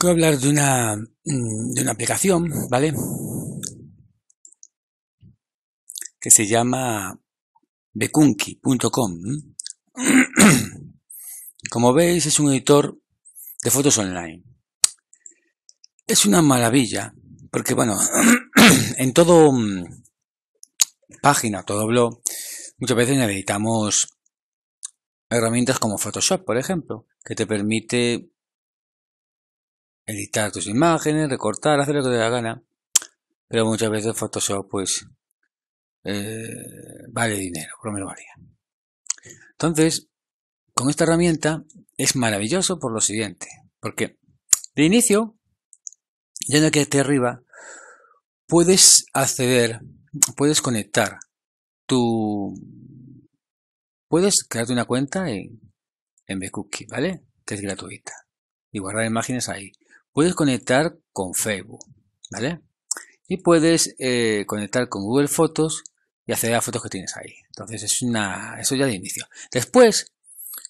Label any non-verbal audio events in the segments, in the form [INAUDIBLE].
Quiero hablar de una, mm, de una aplicación, ¿vale? Que se llama becunky.com. [CLEARS THROAT] Como veis, es un editor de fotos online. Es una maravilla, porque bueno, [CLEARS THROAT] en todo mm, página, todo blog, muchas veces necesitamos herramientas como Photoshop, por ejemplo, que te permite editar tus imágenes, recortar, hacer lo que te da la gana. Pero muchas veces Photoshop, pues, eh, vale dinero, por lo menos valía. Entonces, con esta herramienta es maravilloso por lo siguiente, porque de inicio, ya ya que esté arriba, puedes acceder, puedes conectar tu... Puedes crearte una cuenta en, en Bcookie, ¿vale? Que es gratuita. Y guardar imágenes ahí puedes conectar con Facebook, ¿vale? Y puedes eh, conectar con Google Fotos y acceder a fotos que tienes ahí. Entonces, es una, eso ya de inicio. Después,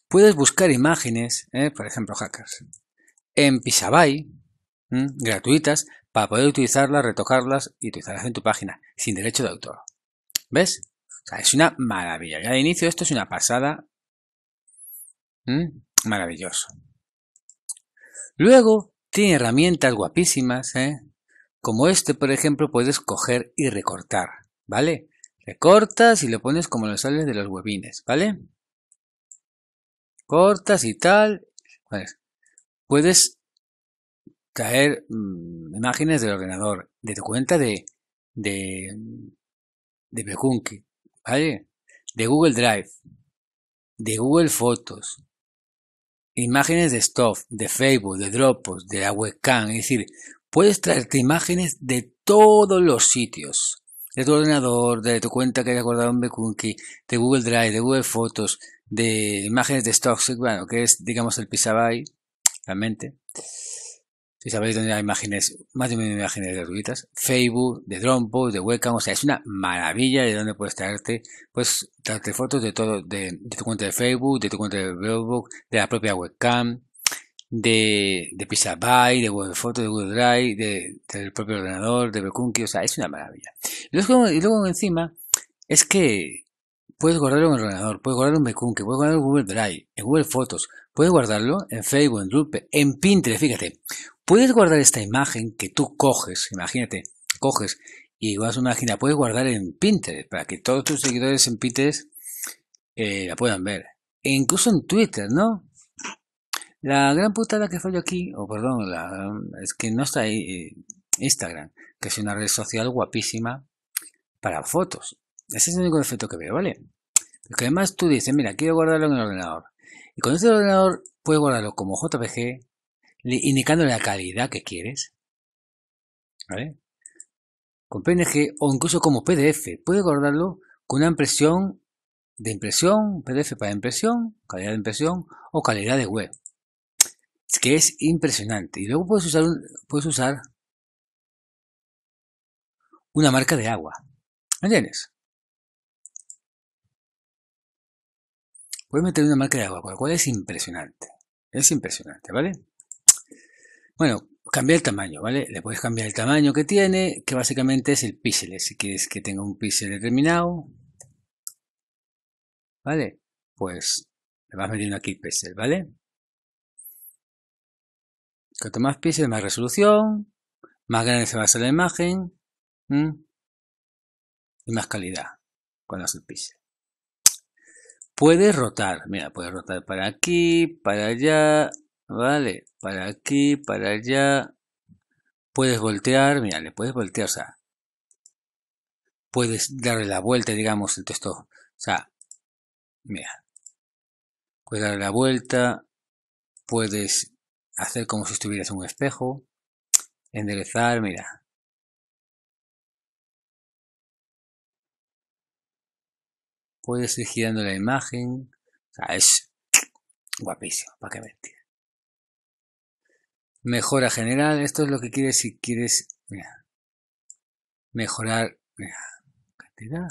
puedes buscar imágenes, ¿eh? por ejemplo, hackers, en Pishabay, gratuitas, para poder utilizarlas, retocarlas y utilizarlas en tu página, sin derecho de autor. ¿Ves? es una maravilla. Ya de inicio esto es una pasada. Maravilloso. Luego tiene herramientas guapísimas, ¿eh? Como este, por ejemplo, puedes coger y recortar, ¿vale? Recortas y lo pones como lo sales de los webines, ¿vale? Cortas y tal. Pues, puedes traer mm, imágenes del ordenador, de tu cuenta de, de, de ¿vale? De Google Drive, de Google Fotos, imágenes de Stuff, de Facebook, de Dropbox, de la webcam, es decir, puedes traerte imágenes de todos los sitios, de tu ordenador, de tu cuenta que hayas guardado en Bekunki, de Google Drive, de Google Fotos, de imágenes de stock, bueno, que es, digamos, el Pisabai, realmente. Si sabéis dónde hay imágenes, más de mil imágenes gratuitas, Facebook, de Dropbox, de Webcam, o sea, es una maravilla de donde puedes traerte, pues, traerte fotos de todo, de, tu cuenta de Facebook, de tu cuenta de Blogbook, de la propia Webcam, de, de Pixabay, de Google Fotos, de Google Drive, de, del propio ordenador, de Becunky, o sea, es una maravilla. Y luego, encima, es que puedes guardarlo en el ordenador, puedes guardarlo en Becunky, puedes guardarlo en Google Drive, en Google Fotos, puedes guardarlo en Facebook, en Drupal, en Pinterest, fíjate. Puedes guardar esta imagen que tú coges, imagínate, coges y vas a una página. puedes guardar en Pinterest para que todos tus seguidores en Pinterest eh, la puedan ver. E incluso en Twitter, ¿no? La gran putada que falló aquí, o perdón, es que no está ahí eh, Instagram, que es una red social guapísima para fotos. Ese es el único defecto que veo, ¿vale? Porque además tú dices, mira, quiero guardarlo en el ordenador. Y con este ordenador puedes guardarlo como JPG, indicando la calidad que quieres. ¿Vale? Con PNG o incluso como PDF. Puedes guardarlo con una impresión de impresión, PDF para impresión, calidad de impresión o calidad de web. que es impresionante. Y luego puedes usar, puedes usar una marca de agua. ¿Me entiendes? Puedes meter una marca de agua, con lo cual es impresionante. Es impresionante, ¿vale? Bueno, cambia el tamaño, ¿vale? Le puedes cambiar el tamaño que tiene, que básicamente es el píxel. Si quieres que tenga un píxel determinado, ¿vale? Pues le vas metiendo aquí píxel, ¿vale? Cuanto más píxel, más resolución, más grande se va a hacer la imagen y más calidad cuando los el píxel. Puedes rotar, mira, puedes rotar para aquí, para allá, ¿Vale? Para aquí, para allá. Puedes voltear, mira, le puedes voltear, o sea. Puedes darle la vuelta, digamos, el texto. O sea, mira. Puedes darle la vuelta, puedes hacer como si estuvieras en un espejo, enderezar, mira. Puedes ir girando la imagen, o sea, es guapísimo, para qué mentir. Mejora general. Esto es lo que quieres si quieres mejorar. cantidad.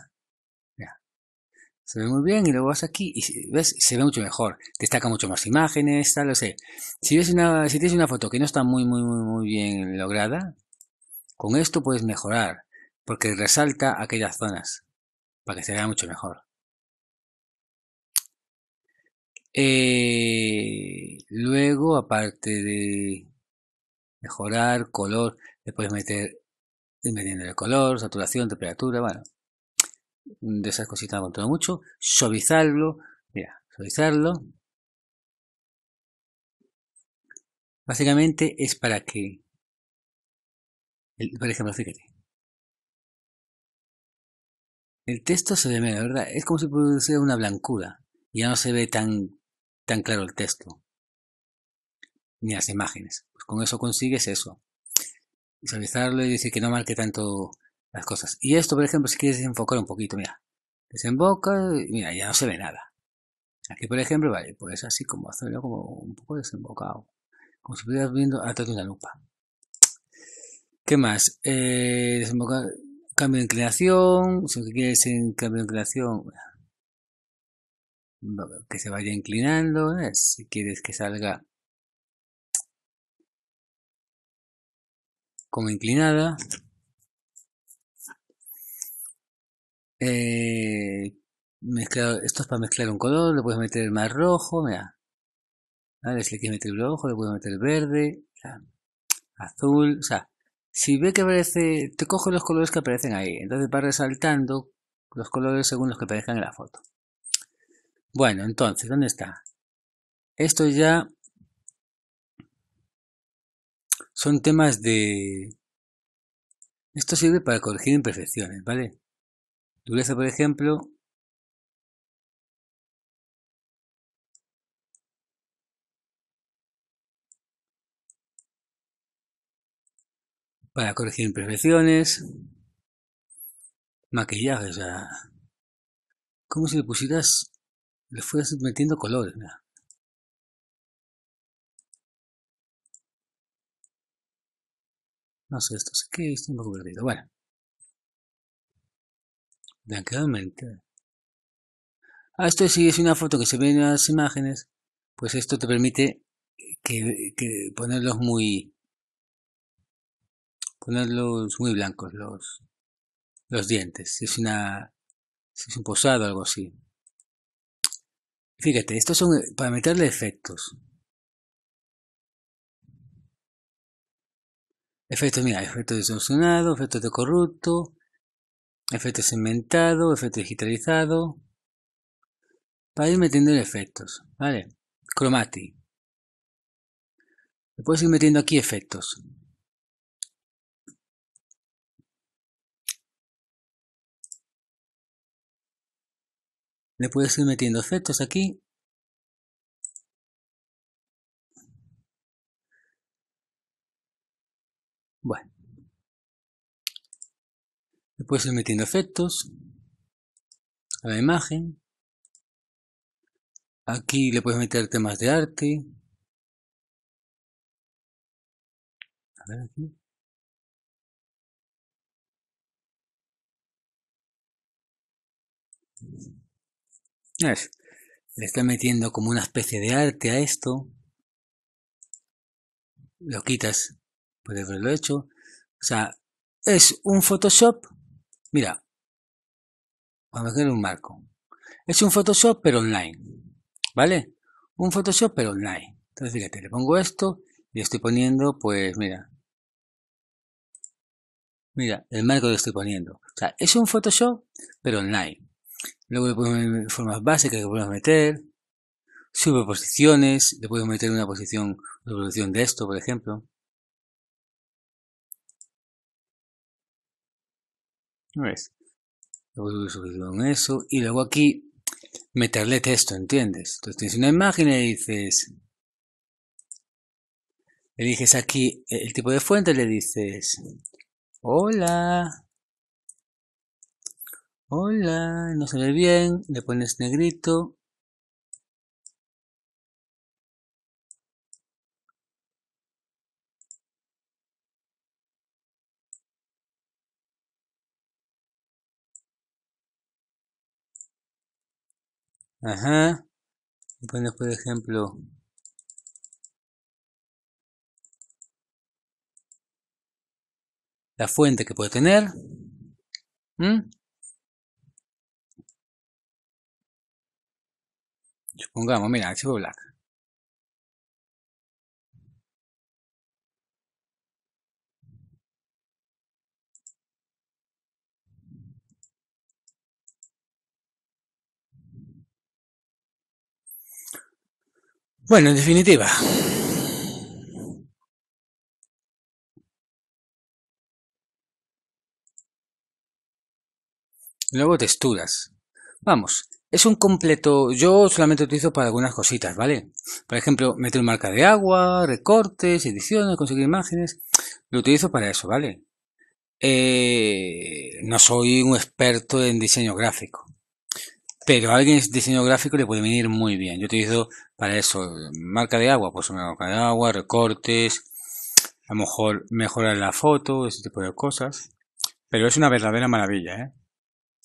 Se ve muy bien y luego vas aquí y ves, se ve mucho mejor. Destaca mucho más imágenes, tal, lo sé. Si si tienes una foto que no está muy, muy, muy, muy bien lograda, con esto puedes mejorar, porque resalta aquellas zonas, para que se vea mucho mejor. Eh, luego, aparte de mejorar, color, le puedes meter metiendo el color, saturación, temperatura, bueno, de esas cositas no controlo mucho, suavizarlo, mira, suavizarlo. Básicamente es para que, por ejemplo, fíjate, el texto se ve menos, ¿verdad? Es como si produciera una blancura. Ya no se ve tan, tan claro el texto. Ni las imágenes con eso consigues eso. Visualizarlo y decir que no marque tanto las cosas. Y esto, por ejemplo, si quieres desenfocar un poquito, mira, desemboca, mira, ya no se ve nada. Aquí, por ejemplo, vale, pues así como hacerlo como un poco desembocado. Como si estuvieras viendo a través de una lupa. ¿Qué más? Eh, cambio de inclinación. Si quieres en cambio de inclinación, que se vaya inclinando. ¿eh? si quieres que salga como inclinada. Eh, mezclado, esto es para mezclar un color, le puedes meter más rojo, mira. ¿Vale? Si le quieres meter rojo, le puedo meter verde, azul, o sea, si ve que aparece, te coge los colores que aparecen ahí, entonces va resaltando los colores según los que aparezcan en la foto. Bueno, entonces, ¿dónde está? Esto ya son temas de... Esto sirve para corregir imperfecciones, ¿vale? Dureza, por ejemplo. Para corregir imperfecciones. Maquillaje, o sea... Como si le pusieras... Le fueras metiendo color, ¿verdad? no sé, esto sé que esto poco perdido. Bueno, tranquilamente. Ah, esto sí es una foto que se ve en las imágenes, pues esto te permite que, ponerlos muy ponerlos muy blancos los los dientes. Es una es un posado o algo así. Fíjate, estos son para meterle efectos. Efectos, mira, efecto solucionado, efectos de corrupto, efectos segmentado, efectos digitalizado. Para ir metiendo efectos, ¿vale? cromati Le puedes ir metiendo aquí efectos. Le puedes ir metiendo efectos aquí Le puedes ir metiendo efectos a la imagen. Aquí le puedes meter temas de arte. A aquí. ¿Ves? Le está metiendo como una especie de arte a esto. Lo quitas, puedes haberlo hecho. O sea, es un Photoshop Mira, vamos a hacer un marco. Es un Photoshop pero online, ¿vale? Un Photoshop pero online. Entonces, fíjate, le pongo esto y estoy poniendo, pues, mira. Mira, el marco que estoy poniendo. O sea, es un Photoshop pero online. Luego le pongo formas básicas que podemos meter. superposiciones, le puedo meter una posición, una posición de esto, por ejemplo. ¿No eso y luego aquí meterle texto, ¿entiendes? Entonces tienes una imagen y le dices, eliges aquí eh, el tipo de fuente, le dices, hola, hola, no se ve bien, le pones negrito, Ajá. Y pones por ejemplo la fuente que puede tener. Supongamos, mira, archivo black. Bueno, en definitiva. Luego texturas. Vamos, es un completo, yo solamente utilizo para algunas cositas, ¿vale? Por ejemplo, meter marca de agua, recortes, ediciones, conseguir imágenes, lo utilizo para eso, ¿vale? Eh, no soy un experto en diseño gráfico. Pero a alguien es diseño gráfico le puede venir muy bien. Yo utilizo para eso marca de agua, pues una marca de agua, recortes, a lo mejor mejorar la foto, ese tipo de cosas. Pero es una verdadera maravilla, ¿eh?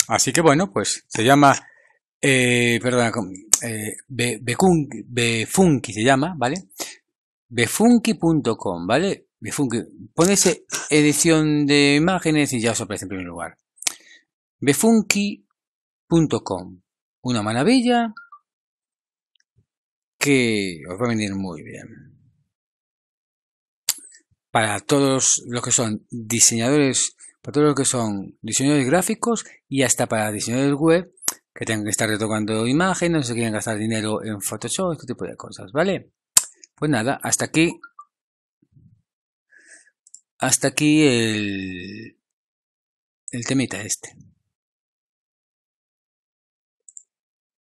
Así que bueno, pues se llama, eh, perdón, eh, Befunky, se llama, ¿vale? Befunky.com, ¿vale? Befunky. ponese edición de imágenes y ya os aparece en primer lugar. Befunky.com una maravilla que os va a venir muy bien. Para todos los que son diseñadores, para todos los que son diseñadores gráficos y hasta para diseñadores web que tengan que estar retocando imágenes, se quieren gastar dinero en Photoshop, este tipo de cosas, ¿vale? Pues nada, hasta aquí. Hasta aquí el, el temita este.